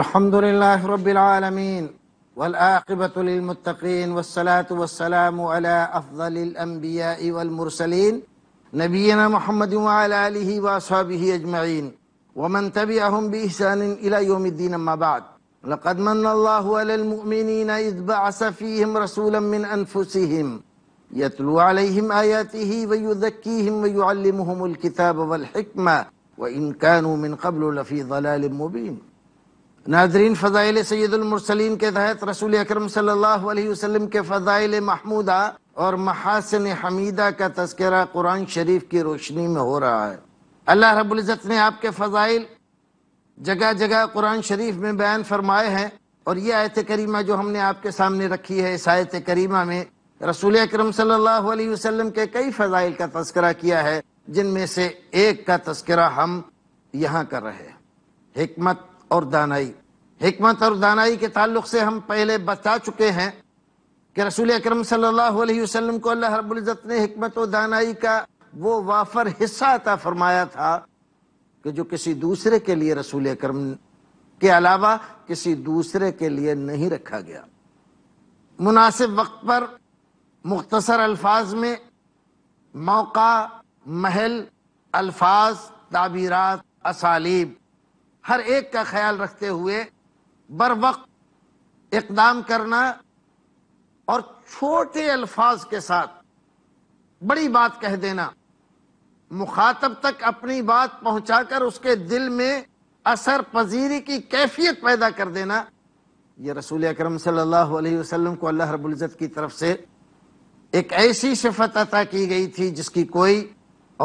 الحمد لله رب العالمين والآقبة للمتقين والصلاة والسلام على أفضل الأنبياء والمرسلين نبينا محمد وعلى آله وأصحابه أجمعين ومن تبعهم بإحسان إلى يوم الدين أما بعد لقد من الله على المؤمنين إذ بعث فيهم رسولا من أنفسهم يتلو عليهم آياته ويذكيهم ويعلمهم الكتاب والحكمة وإن كانوا من قبل لفي ضلال مبين ناظرین فضائل سید المرسلین کے تحت رسول اکرم صلی اللہ علیہ وسلم کے فضائل محمودہ اور محاسن حمیدہ کا تذکرہ قرآن شریف کی روشنی میں ہو رہا ہے اللہ رب العزت نے آپ کے فضائل جگہ جگہ قرآن شریف میں بیان فرمائے ہیں اور یہ آیت کریمہ جو ہم نے آپ کے سامنے رکھی ہے اس آیت کریمہ میں رسول اکرم صلی اللہ علیہ وسلم کے کئی فضائل کا تذکرہ کیا ہے جن میں سے ایک کا تذکرہ ہم یہاں کر رہے ہیں حکمت اور دانائی حکمت اور دانائی کے تعلق سے ہم پہلے بتا چکے ہیں کہ رسول اکرم صلی اللہ علیہ وسلم کو اللہ رب العزت نے حکمت و دانائی کا وہ وافر حصہ عطا فرمایا تھا کہ جو کسی دوسرے کے لیے رسول اکرم کے علاوہ کسی دوسرے کے لیے نہیں رکھا گیا مناسب وقت پر مختصر الفاظ میں موقع محل الفاظ تعبیرات اسالیب ہر ایک کا خیال رکھتے ہوئے بر وقت اقدام کرنا اور چھوٹے الفاظ کے ساتھ بڑی بات کہہ دینا مخاطب تک اپنی بات پہنچا کر اس کے دل میں اثر پذیری کی کیفیت پیدا کر دینا یہ رسول اکرم صلی اللہ علیہ وسلم کو اللہ رب العزت کی طرف سے ایک ایسی صفت عطا کی گئی تھی جس کی کوئی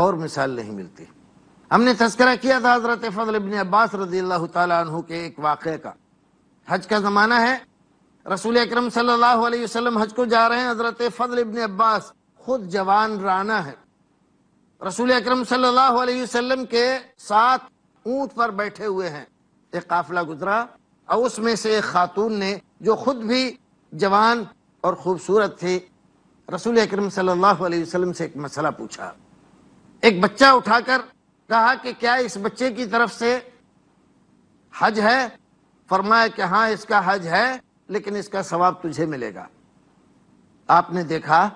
اور مثال نہیں ملتی ہم نے تذکرہ کیا تھا حضرت فضل ابن عباس رضی اللہ تعالیٰ عنہ کے ایک واقعے کا حج کا زمانہ ہے رسول اکرم صلی اللہ علیہ وسلم حج کو جا رہے ہیں حضرت فضل ابن عباس خود جوان رانا ہے رسول اکرم صلی اللہ علیہ وسلم کے ساتھ اونٹ پر بیٹھے ہوئے ہیں ایک قافلہ گزرا اور اس میں سے ایک خاتون نے جو خود بھی جوان اور خوبصورت تھی رسول اکرم صلی اللہ علیہ وسلم سے ایک مسئلہ پوچھا ایک بچہ اٹھا کر کہا کہ کیا اس بچے کی طرف سے حج ہے فرمایا کہ ہاں اس کا حج ہے لیکن اس کا ثواب تجھے ملے گا آپ نے دیکھا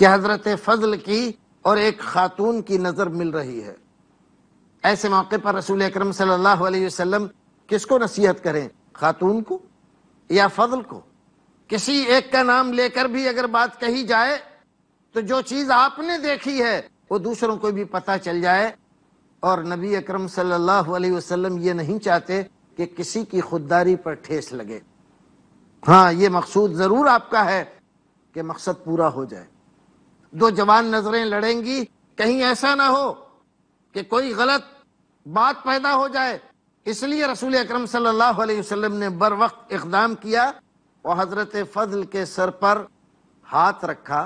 کہ حضرت فضل کی اور ایک خاتون کی نظر مل رہی ہے ایسے موقع پر رسول اکرم صلی اللہ علیہ وسلم کس کو نصیحت کریں خاتون کو یا فضل کو کسی ایک کا نام لے کر بھی اگر بات کہی جائے تو جو چیز آپ نے دیکھی ہے وہ دوسروں کو بھی پتہ چل جائے اور نبی اکرم صلی اللہ علیہ وسلم یہ نہیں چاہتے کہ کسی کی خودداری پر ٹھیس لگے ہاں یہ مقصود ضرور آپ کا ہے کہ مقصد پورا ہو جائے دو جوان نظریں لڑیں گی کہیں ایسا نہ ہو کہ کوئی غلط بات پیدا ہو جائے اس لیے رسول اکرم صلی اللہ علیہ وسلم نے بر وقت اقدام کیا اور حضرت فضل کے سر پر ہاتھ رکھا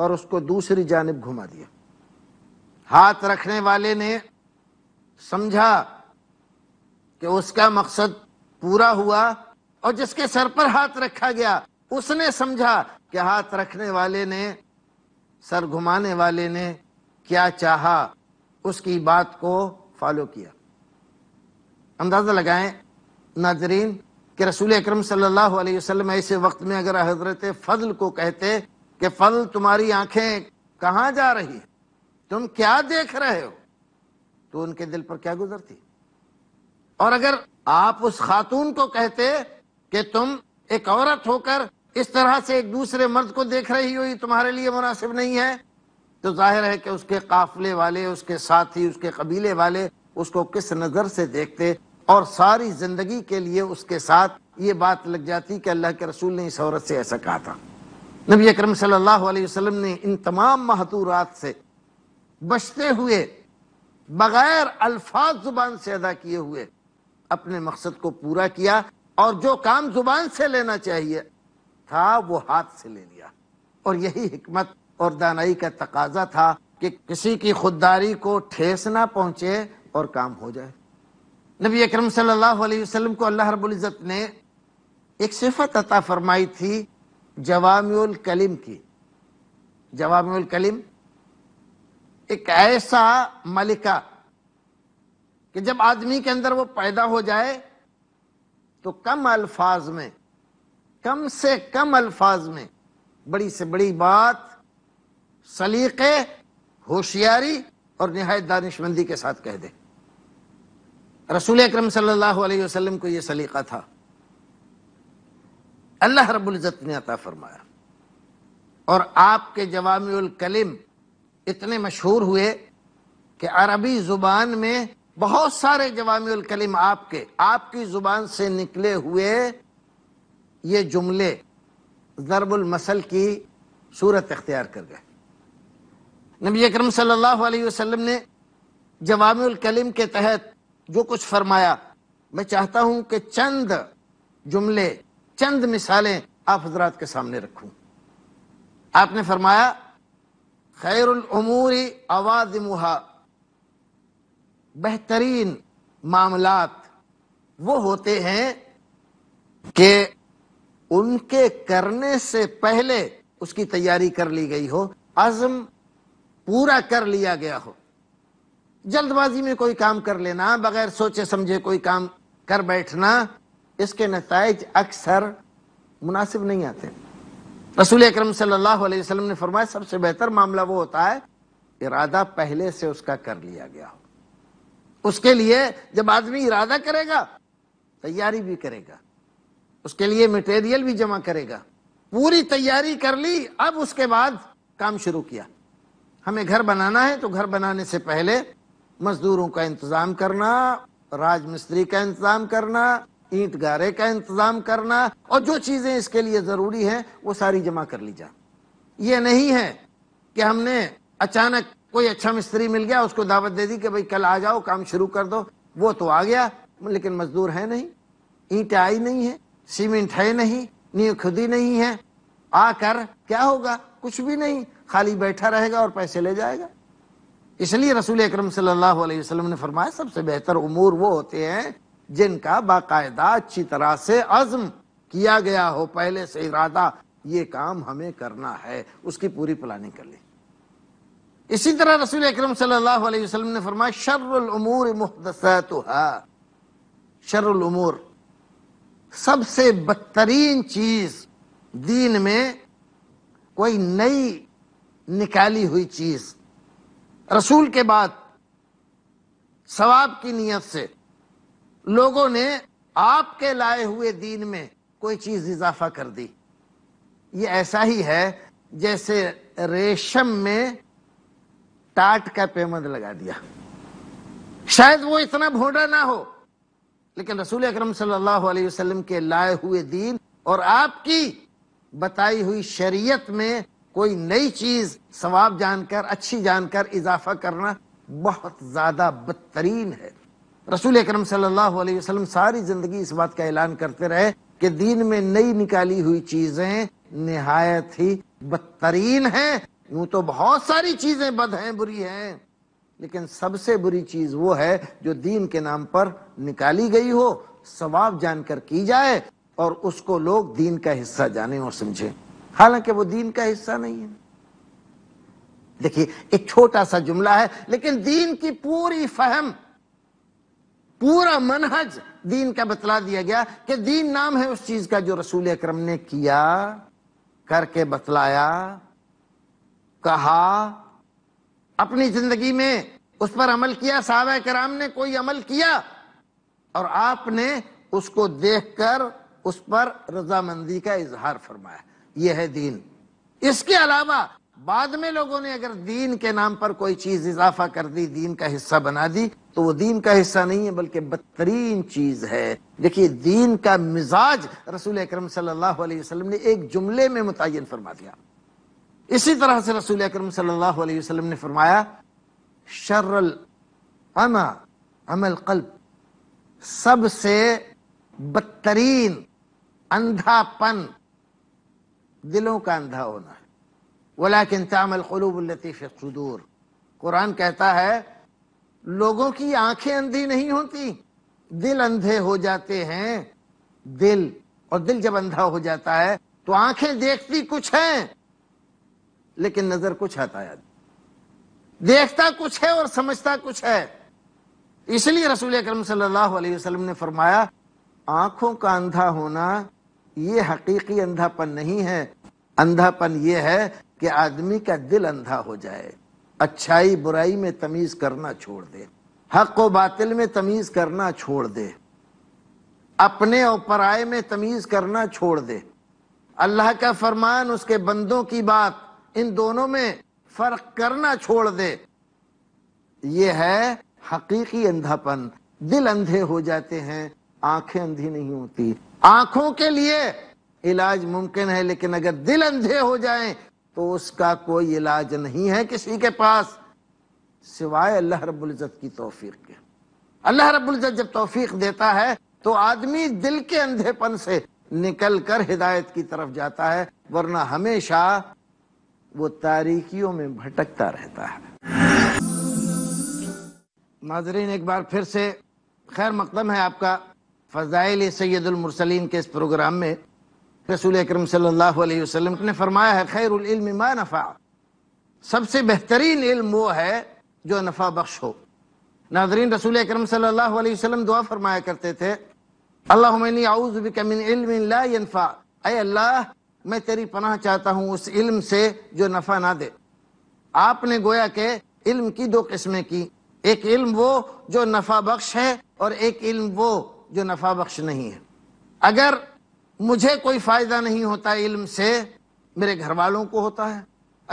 اور اس کو دوسری جانب گھما دیا ہاتھ رکھنے والے نے سمجھا کہ اس کا مقصد پورا ہوا اور جس کے سر پر ہاتھ رکھا گیا اس نے سمجھا کہ ہاتھ رکھنے والے نے سر گھمانے والے نے کیا چاہا اس کی بات کو فالو کیا اندازہ لگائیں ناظرین کہ رسول اکرم صلی اللہ علیہ وسلم ایسے وقت میں اگر حضرت فضل کو کہتے کہ فضل تمہاری آنکھیں کہاں جا رہی ہیں تم کیا دیکھ رہے ہو تو ان کے دل پر کیا گزرتی اور اگر آپ اس خاتون کو کہتے کہ تم ایک عورت ہو کر اس طرح سے ایک دوسرے مرد کو دیکھ رہی ہو یہ تمہارے لیے مناسب نہیں ہے تو ظاہر ہے کہ اس کے قافلے والے اس کے ساتھی اس کے قبیلے والے اس کو کس نظر سے دیکھتے اور ساری زندگی کے لیے اس کے ساتھ یہ بات لگ جاتی کہ اللہ کے رسول نے اس عورت سے ایسا کہا تھا نبی اکرم صلی اللہ علیہ وسلم نے ان تمام محدورات سے بچتے ہوئے بغیر الفاظ زبان سے ادا کیے ہوئے اپنے مقصد کو پورا کیا اور جو کام زبان سے لینا چاہیے تھا وہ ہاتھ سے لے لیا اور یہی حکمت اور دانائی کا تقاضا تھا کہ کسی کی خودداری کو ٹھیس نہ پہنچے اور کام ہو جائے نبی اکرم صلی اللہ علیہ وسلم کو اللہ رب العزت نے ایک صفت عطا فرمائی تھی جوامی الکلم کی جوامی الکلم ایک ایسا ملکہ کہ جب آدمی کے اندر وہ پیدا ہو جائے تو کم الفاظ میں کم سے کم الفاظ میں بڑی سے بڑی بات سلیقے ہوشیاری اور نہایت دانش مندی کے ساتھ کہہ دے رسول اکرم صلی اللہ علیہ وسلم کو یہ سلیقہ تھا اللہ رب العزت نے عطا فرمایا اور آپ کے جوامی الکلم اتنے مشہور ہوئے کہ عربی زبان میں بہت سارے جوامی الکلم آپ کے آپ کی زبان سے نکلے ہوئے یہ جملے ضرب المثل کی صورت اختیار کر گئے نبی اکرم صلی اللہ علیہ وسلم نے جوامی الکلم کے تحت جو کچھ فرمایا میں چاہتا ہوں کہ چند جملے چند مثالیں آپ حضرات کے سامنے رکھوں آپ نے فرمایا خیر العمور آواز بہترین معاملات وہ ہوتے ہیں کہ ان کے کرنے سے پہلے اس کی تیاری کر لی گئی ہو عزم پورا کر لیا گیا ہو جلد بازی میں کوئی کام کر لینا بغیر سوچے سمجھے کوئی کام کر بیٹھنا اس کے نتائج اکثر مناسب نہیں آتے رسول اکرم صلی اللہ علیہ وسلم نے فرمایا سب سے بہتر معاملہ وہ ہوتا ہے ارادہ پہلے سے اس اس کا کر لیا گیا ہو کے لیے جب آدمی ارادہ کرے گا تیاری بھی کرے گا اس کے لیے مٹیریل بھی جمع کرے گا پوری تیاری کر لی اب اس کے بعد کام شروع کیا ہمیں گھر بنانا ہے تو گھر بنانے سے پہلے مزدوروں کا انتظام کرنا راج مستری کا انتظام کرنا اینٹ گارے کا انتظام کرنا اور جو چیزیں اس کے لیے ضروری ہیں وہ ساری جمع کر لی جا یہ نہیں ہے کہ ہم نے اچانک کوئی اچھا مستری مل گیا اس کو دعوت دے دی کہ کل آ جاؤ کام شروع کر دو وہ تو آ گیا لیکن مزدور ہے نہیں اینٹ آئی نہیں ہے سیمنٹ ہے نہیں نیو خودی نہیں ہے آ کر کیا ہوگا کچھ بھی نہیں خالی بیٹھا رہے گا اور پیسے لے جائے گا اس لیے رسول اکرم صلی اللہ علیہ وسلم نے فرمایا سب سے بہتر امور وہ ہوتے ہیں جن کا باقاعدہ اچھی طرح سے عزم کیا گیا ہو پہلے سے ارادہ یہ کام ہمیں کرنا ہے اس کی پوری پلاننگ کر لیں اسی طرح رسول اکرم صلی اللہ علیہ وسلم نے فرمایا شر الامور محدثاتها شر الامور سب سے بدترین چیز دین میں کوئی نئی نکالی ہوئی چیز رسول کے بعد ثواب کی نیت سے لوگوں نے آپ کے لائے ہوئے دین میں کوئی چیز اضافہ کر دی یہ ایسا ہی ہے جیسے ریشم میں ٹاٹ کا پیمند لگا دیا شاید وہ اتنا بھونڈا نہ ہو لیکن رسول اکرم صلی اللہ علیہ وسلم کے لائے ہوئے دین اور آپ کی بتائی ہوئی شریعت میں کوئی نئی چیز ثواب جان کر اچھی جان کر اضافہ کرنا بہت زیادہ بدترین ہے رسول اکرم صلی اللہ علیہ وسلم ساری زندگی اس بات کا اعلان کرتے رہے کہ دین میں نئی نکالی ہوئی چیزیں نہایت ہی بدترین ہیں یوں تو بہت ساری چیزیں بد ہیں بری ہیں لیکن سب سے بری چیز وہ ہے جو دین کے نام پر نکالی گئی ہو ثواب جان کر کی جائے اور اس کو لوگ دین کا حصہ جانے اور سمجھیں حالانکہ وہ دین کا حصہ نہیں ہے دیکھیے ایک چھوٹا سا جملہ ہے لیکن دین کی پوری فہم پورا منحج دین کا بتلا دیا گیا کہ دین نام ہے اس چیز کا جو رسول اکرم نے کیا کر کے بتلایا کہا اپنی زندگی میں اس پر عمل کیا صحابہ کرام نے کوئی عمل کیا اور آپ نے اس کو دیکھ کر اس پر رضامندی کا اظہار فرمایا یہ ہے دین اس کے علاوہ بعد میں لوگوں نے اگر دین کے نام پر کوئی چیز اضافہ کر دی دین کا حصہ بنا دی تو وہ دین کا حصہ نہیں ہے بلکہ بدترین چیز ہے دیکھیے دین کا مزاج رسول اکرم صلی اللہ علیہ وسلم نے ایک جملے میں متعین فرما دیا اسی طرح سے رسول اکرم صلی اللہ علیہ وسلم نے فرمایا شرل قلب سب سے بدترین اندھا پن دلوں کا اندھا ہونا ہے تعمل قلوب التی فی صدور قرآن کہتا ہے لوگوں کی آنکھیں اندھی نہیں ہوتی دل اندھے ہو جاتے ہیں دل اور دل جب اندھا ہو جاتا ہے تو آنکھیں دیکھتی کچھ ہیں لیکن نظر کچھ آتا ہے دیکھتا کچھ ہے اور سمجھتا کچھ ہے اس لیے رسول اکرم صلی اللہ علیہ وسلم نے فرمایا آنکھوں کا اندھا ہونا یہ حقیقی اندھا پن نہیں ہے اندھا پن یہ ہے کہ آدمی کا دل اندھا ہو جائے اچھائی برائی میں تمیز کرنا چھوڑ دے حق و باطل میں تمیز کرنا چھوڑ دے اپنے اور پرائے میں تمیز کرنا چھوڑ دے اللہ کا فرمان اس کے بندوں کی بات ان دونوں میں فرق کرنا چھوڑ دے یہ ہے حقیقی اندھاپن دل اندھے ہو جاتے ہیں آنکھیں اندھی نہیں ہوتی آنکھوں کے لیے علاج ممکن ہے لیکن اگر دل اندھے ہو جائیں تو اس کا کوئی علاج نہیں ہے کسی کے پاس سوائے اللہ رب العزت کی توفیق کے اللہ رب العزت جب توفیق دیتا ہے تو آدمی دل کے اندھے پن سے نکل کر ہدایت کی طرف جاتا ہے ورنہ ہمیشہ وہ تاریکیوں میں بھٹکتا رہتا ہے ناظرین ایک بار پھر سے خیر مقدم ہے آپ کا فضائل سید المرسلین کے اس پروگرام میں رسول اکرم صلی اللہ علیہ وسلم نے فرمایا ہے خیر العلم ما نفع سب سے بہترین علم وہ ہے جو نفع بخش ہو ناظرین رسول اکرم صلی اللہ علیہ وسلم دعا فرمایا کرتے تھے اعوذ من علم لا اے اللہ میں تیری پناہ چاہتا ہوں اس علم سے جو نفع نہ دے آپ نے گویا کہ علم کی دو قسمیں کی ایک علم وہ جو نفع بخش ہے اور ایک علم وہ جو نفع بخش نہیں ہے اگر مجھے کوئی فائدہ نہیں ہوتا علم سے میرے گھر والوں کو ہوتا ہے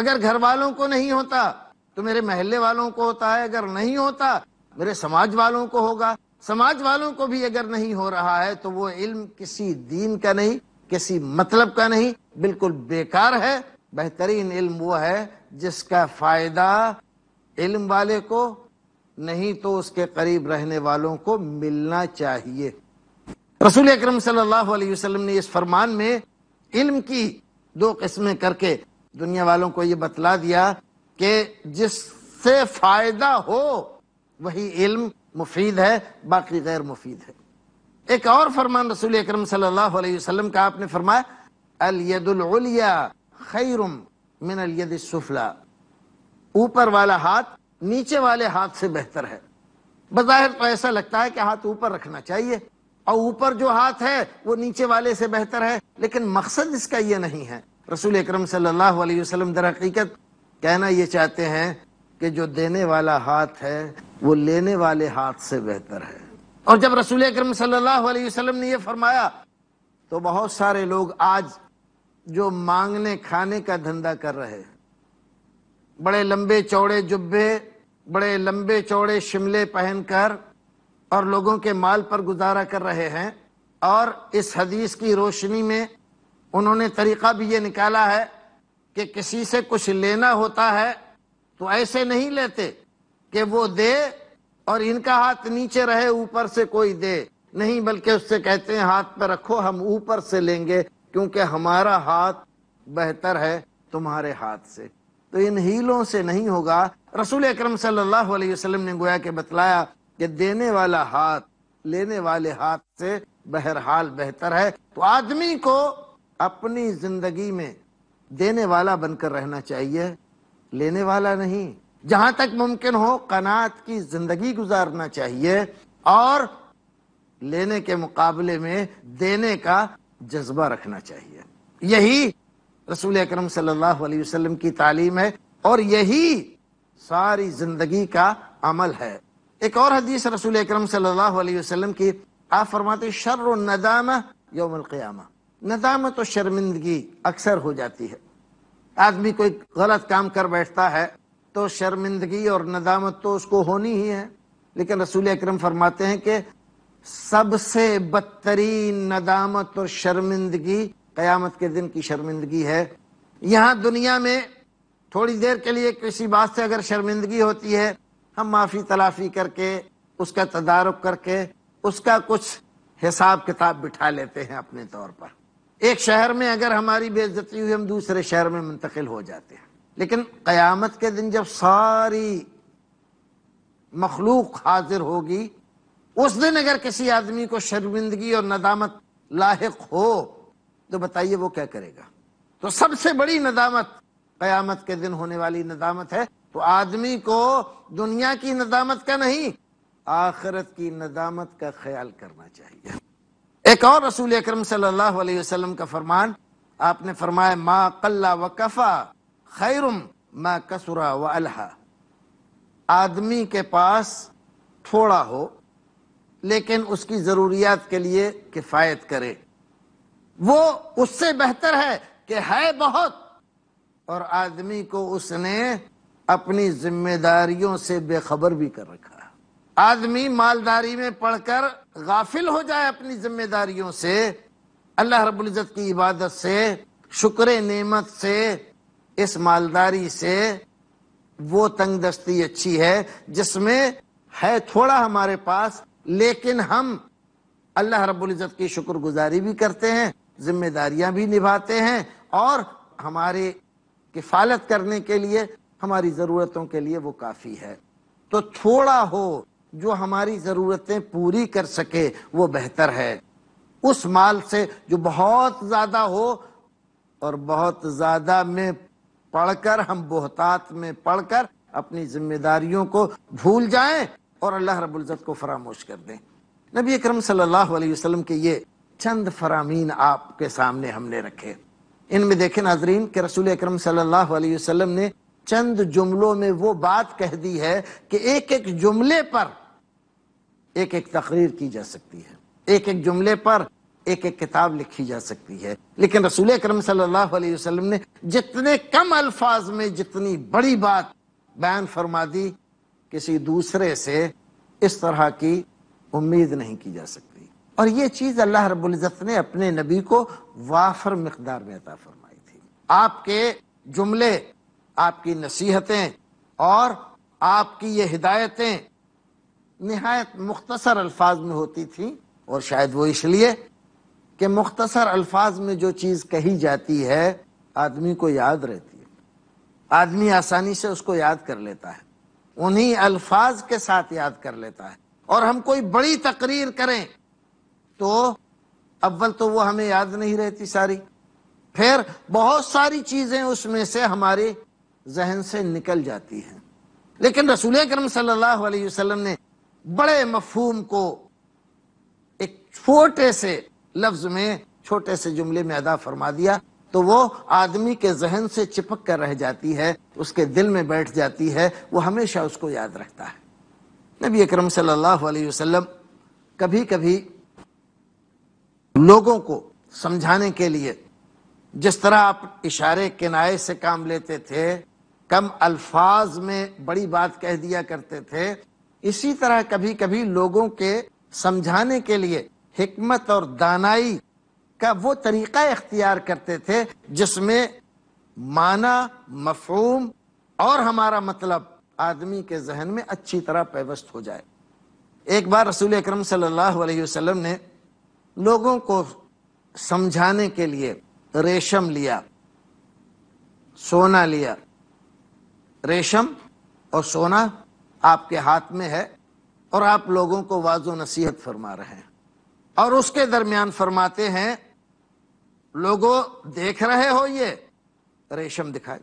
اگر گھر والوں کو نہیں ہوتا تو میرے محلے والوں کو ہوتا ہے اگر نہیں ہوتا میرے سماج والوں کو ہوگا سماج والوں کو بھی اگر نہیں ہو رہا ہے تو وہ علم کسی دین کا نہیں کسی مطلب کا نہیں بالکل بیکار ہے بہترین علم وہ ہے جس کا فائدہ علم والے کو نہیں تو اس کے قریب رہنے والوں کو ملنا چاہیے رسول اکرم صلی اللہ علیہ وسلم نے اس فرمان میں علم کی دو قسمیں کر کے دنیا والوں کو یہ بتلا دیا کہ جس سے فائدہ ہو وہی علم مفید ہے باقی غیر مفید ہے ایک اور فرمان رسول اکرم صلی اللہ علیہ وسلم کا آپ نے فرمایا الید من الید السفلا اوپر والا ہاتھ نیچے والے ہاتھ سے بہتر ہے بظاہر تو ایسا لگتا ہے کہ ہاتھ اوپر رکھنا چاہیے اور اوپر جو ہاتھ ہے وہ نیچے والے سے بہتر ہے لیکن مقصد اس کا یہ نہیں ہے رسول اکرم صلی اللہ علیہ وسلم در حقیقت کہنا یہ چاہتے ہیں کہ جو دینے والا ہاتھ ہے وہ لینے والے ہاتھ سے بہتر ہے اور جب رسول اکرم صلی اللہ علیہ وسلم نے یہ فرمایا تو بہت سارے لوگ آج جو مانگنے کھانے کا دھندا کر رہے بڑے لمبے چوڑے جبے بڑے لمبے چوڑے شملے پہن کر اور لوگوں کے مال پر گزارا کر رہے ہیں اور اس حدیث کی روشنی میں انہوں نے طریقہ بھی یہ نکالا ہے کہ کسی سے کچھ لینا ہوتا ہے تو ایسے نہیں لیتے کہ وہ دے اور ان کا ہاتھ نیچے رہے اوپر سے کوئی دے نہیں بلکہ اس سے کہتے ہیں ہاتھ پہ رکھو ہم اوپر سے لیں گے کیونکہ ہمارا ہاتھ بہتر ہے تمہارے ہاتھ سے تو ان ہیلوں سے نہیں ہوگا رسول اکرم صلی اللہ علیہ وسلم نے گویا کہ بتلایا کہ دینے والا ہاتھ لینے والے ہاتھ سے بہرحال بہتر ہے تو آدمی کو اپنی زندگی میں دینے والا بن کر رہنا چاہیے لینے والا نہیں جہاں تک ممکن ہو قناعت کی زندگی گزارنا چاہیے اور لینے کے مقابلے میں دینے کا جذبہ رکھنا چاہیے یہی رسول اکرم صلی اللہ علیہ وسلم کی تعلیم ہے اور یہی ساری زندگی کا عمل ہے ایک اور حدیث رسول اکرم صلی اللہ علیہ وسلم کی آپ فرماتے شر و ندامہ یوم القیامہ ندامت و شرمندگی اکثر ہو جاتی ہے آدمی کوئی غلط کام کر بیٹھتا ہے تو شرمندگی اور ندامت تو اس کو ہونی ہی ہے لیکن رسول اکرم فرماتے ہیں کہ سب سے بدترین ندامت اور شرمندگی قیامت کے دن کی شرمندگی ہے یہاں دنیا میں تھوڑی دیر کے لیے کسی بات سے اگر شرمندگی ہوتی ہے ہم معافی تلافی کر کے اس کا تدارک کر کے اس کا کچھ حساب کتاب بٹھا لیتے ہیں اپنے طور پر ایک شہر میں اگر ہماری بے عزتی ہوئی ہم دوسرے شہر میں منتقل ہو جاتے ہیں لیکن قیامت کے دن جب ساری مخلوق حاضر ہوگی اس دن اگر کسی آدمی کو شرمندگی اور ندامت لاحق ہو تو بتائیے وہ کیا کرے گا تو سب سے بڑی ندامت قیامت کے دن ہونے والی ندامت ہے تو آدمی کو دنیا کی ندامت کا نہیں آخرت کی ندامت کا خیال کرنا چاہیے ایک اور رسول اکرم صلی اللہ علیہ وسلم کا فرمان آپ نے فرمایا ما کلہ و کفا خیرم ما کسرا و الحا آدمی کے پاس تھوڑا ہو لیکن اس کی ضروریات کے لیے کفایت کرے وہ اس سے بہتر ہے کہ ہے بہت اور آدمی کو اس نے اپنی ذمہ داریوں سے بے خبر بھی کر رکھا آدمی مالداری میں پڑھ کر غافل ہو جائے اپنی ذمہ داریوں سے اللہ رب العزت کی عبادت سے شکر نعمت سے اس مالداری سے وہ تنگ دستی اچھی ہے جس میں ہے تھوڑا ہمارے پاس لیکن ہم اللہ رب العزت کی شکر گزاری بھی کرتے ہیں ذمہ داریاں بھی نبھاتے ہیں اور ہمارے کفالت کرنے کے لیے ہماری ضرورتوں کے لیے وہ کافی ہے تو تھوڑا ہو جو ہماری ضرورتیں پوری کر سکے وہ بہتر ہے اس مال سے جو بہت زیادہ ہو اور بہت زیادہ میں پڑھ کر ہم بہتات میں پڑھ کر اپنی ذمہ داریوں کو بھول جائیں اور اللہ رب العزت کو فراموش کر دیں نبی اکرم صلی اللہ علیہ وسلم کے یہ چند فرامین آپ کے سامنے ہم نے رکھے ان میں دیکھیں ناظرین کہ رسول اکرم صلی اللہ علیہ وسلم نے چند جملوں میں وہ بات کہہ دی ہے کہ ایک ایک جملے پر ایک ایک تقریر کی جا سکتی ہے ایک ایک جملے پر ایک ایک کتاب لکھی جا سکتی ہے لیکن رسول اکرم صلی اللہ علیہ وسلم نے جتنے کم الفاظ میں جتنی بڑی بات بیان فرما دی کسی دوسرے سے اس طرح کی امید نہیں کی جا سکتی اور یہ چیز اللہ رب العزت نے اپنے نبی کو وافر مقدار میں عطا فرمائی تھی آپ کے جملے آپ کی نصیحتیں اور آپ کی یہ ہدایتیں نہایت مختصر الفاظ میں ہوتی تھیں اور شاید وہ اس لیے کہ مختصر الفاظ میں جو چیز کہی جاتی ہے آدمی کو یاد رہتی ہے آدمی آسانی سے اس کو یاد کر لیتا ہے انہی الفاظ کے ساتھ یاد کر لیتا ہے اور ہم کوئی بڑی تقریر کریں تو اول تو وہ ہمیں یاد نہیں رہتی ساری پھر بہت ساری چیزیں اس میں سے ہماری ذہن سے نکل جاتی ہیں لیکن رسول اکرم صلی اللہ علیہ وسلم نے بڑے مفہوم کو ایک چھوٹے سے لفظ میں چھوٹے سے جملے میں ادا فرما دیا تو وہ آدمی کے ذہن سے چپک کر رہ جاتی ہے اس کے دل میں بیٹھ جاتی ہے وہ ہمیشہ اس کو یاد رکھتا ہے نبی اکرم صلی اللہ علیہ وسلم کبھی کبھی لوگوں کو سمجھانے کے لیے جس طرح آپ اشارے کنائے سے کام لیتے تھے کم الفاظ میں بڑی بات کہہ دیا کرتے تھے اسی طرح کبھی کبھی لوگوں کے سمجھانے کے لیے حکمت اور دانائی کا وہ طریقہ اختیار کرتے تھے جس میں معنی مفہوم اور ہمارا مطلب آدمی کے ذہن میں اچھی طرح پیوست ہو جائے ایک بار رسول اکرم صلی اللہ علیہ وسلم نے لوگوں کو سمجھانے کے لیے ریشم لیا سونا لیا ریشم اور سونا آپ کے ہاتھ میں ہے اور آپ لوگوں کو واض و نصیحت فرما رہے ہیں اور اس کے درمیان فرماتے ہیں لوگوں دیکھ رہے ہو یہ ریشم دکھائی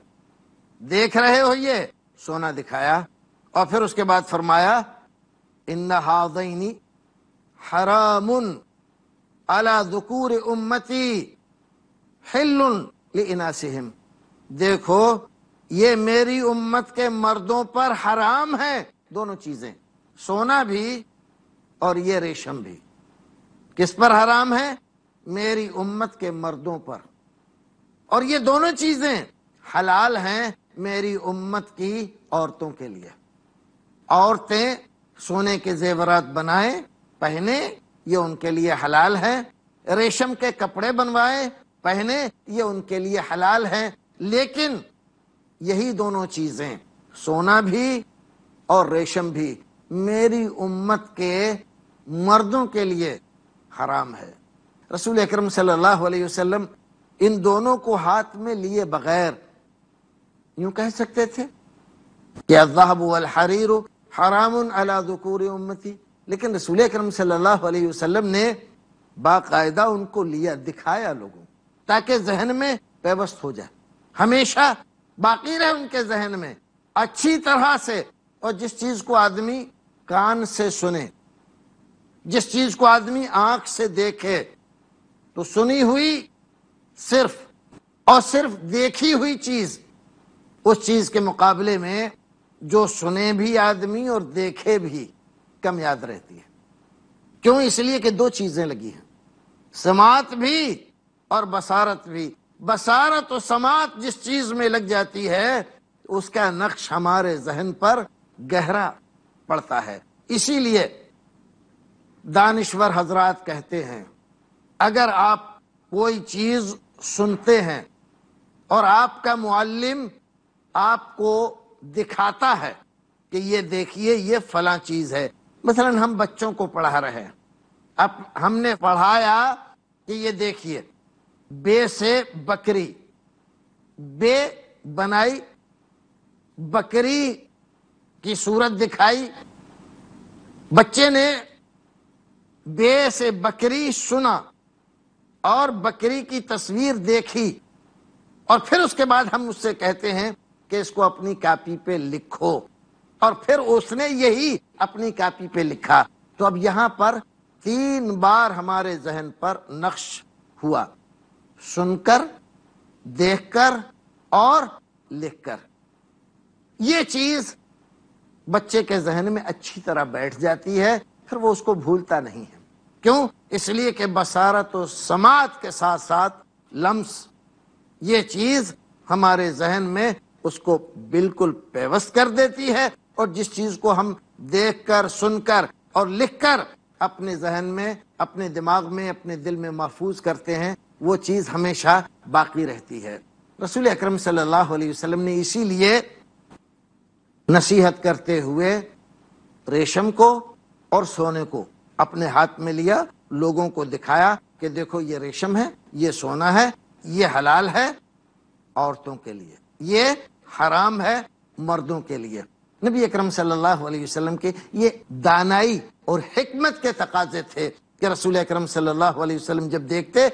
دیکھ رہے ہو یہ سونا دکھایا اور پھر اس کے بعد فرمایا اندینی ہرامن ذکور امتی ہل اناسم دیکھو یہ میری امت کے مردوں پر حرام ہے دونوں چیزیں سونا بھی اور یہ ریشم بھی کس پر حرام ہے میری امت کے مردوں پر اور یہ دونوں چیزیں حلال ہیں میری امت کی عورتوں کے لیے عورتیں سونے کے زیورات بنائیں پہنے یہ ان کے لیے حلال ہے ریشم کے کپڑے بنوائے پہنے یہ ان کے لیے حلال ہے لیکن یہی دونوں چیزیں سونا بھی اور ریشم بھی میری امت کے مردوں کے لیے حرام ہے رسول اکرم صلی اللہ علیہ وسلم ان دونوں کو ہاتھ میں لیے بغیر یوں کہہ سکتے تھے کہ والحریر حرام على ذکور امتی لیکن رسول اکرم صلی اللہ علیہ وسلم نے باقاعدہ ان کو لیا دکھایا لوگوں تاکہ ذہن میں پیوست ہو جائے ہمیشہ باقی رہے ان کے ذہن میں اچھی طرح سے اور جس چیز کو آدمی کان سے سنے جس چیز کو آدمی آنکھ سے دیکھے تو سنی ہوئی صرف اور صرف دیکھی ہوئی چیز اس چیز کے مقابلے میں جو سنے بھی آدمی اور دیکھے بھی کم یاد رہتی ہے کیوں اس لیے کہ دو چیزیں لگی ہیں سماعت بھی اور بسارت بھی بسارت سماعت جس چیز میں لگ جاتی ہے اس کا نقش ہمارے ذہن پر گہرا پڑتا ہے اسی لیے دانشور حضرات کہتے ہیں اگر آپ کوئی چیز سنتے ہیں اور آپ کا معلم آپ کو دکھاتا ہے کہ یہ دیکھیے یہ فلاں چیز ہے مثلا ہم بچوں کو پڑھا رہے ہیں اب ہم نے پڑھایا کہ یہ دیکھیے بے سے بکری بے بنائی بکری کی صورت دکھائی بچے نے بے سے بکری سنا اور بکری کی تصویر دیکھی اور پھر اس کے بعد ہم اس سے کہتے ہیں کہ اس کو اپنی کاپی پہ لکھو اور پھر اس نے یہی اپنی کاپی پہ لکھا تو اب یہاں پر تین بار ہمارے ذہن پر نقش ہوا سن کر دیکھ کر اور لکھ کر یہ چیز بچے کے ذہن میں اچھی طرح بیٹھ جاتی ہے پھر وہ اس کو بھولتا نہیں ہے کیوں اس لیے کہ بصارت و سماعت کے ساتھ ساتھ لمس یہ چیز ہمارے ذہن میں اس کو بالکل پیوست کر دیتی ہے اور جس چیز کو ہم دیکھ کر سن کر اور لکھ کر اپنے ذہن میں اپنے دماغ میں اپنے دل میں محفوظ کرتے ہیں وہ چیز ہمیشہ باقی رہتی ہے رسول اکرم صلی اللہ علیہ وسلم نے اسی لیے نصیحت کرتے ہوئے ریشم کو اور سونے کو اپنے ہاتھ میں لیا لوگوں کو دکھایا کہ دیکھو یہ ریشم ہے یہ سونا ہے یہ حلال ہے عورتوں کے لیے یہ حرام ہے مردوں کے لیے نبی اکرم صلی اللہ علیہ وسلم کے یہ دانائی اور حکمت کے تقاضے تھے کہ رسول اکرم صلی اللہ علیہ وسلم جب دیکھتے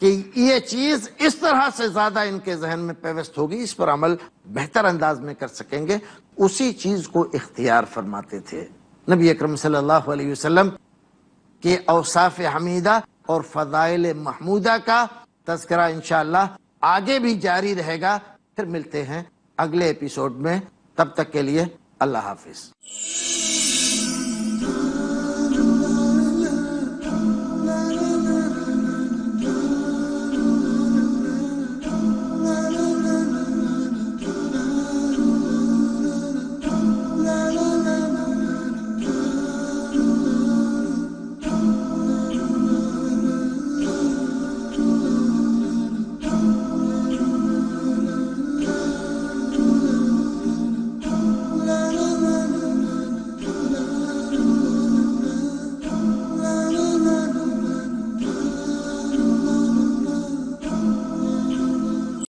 کہ یہ چیز اس طرح سے زیادہ ان کے ذہن میں پیوست ہوگی اس پر عمل بہتر انداز میں کر سکیں گے اسی چیز کو اختیار فرماتے تھے نبی اکرم صلی اللہ علیہ وسلم کے اوصاف حمیدہ اور فضائل محمودہ کا تذکرہ انشاءاللہ آگے بھی جاری رہے گا پھر ملتے ہیں اگلے اپیسوڈ میں تب تک کے لیے اللہ حافظ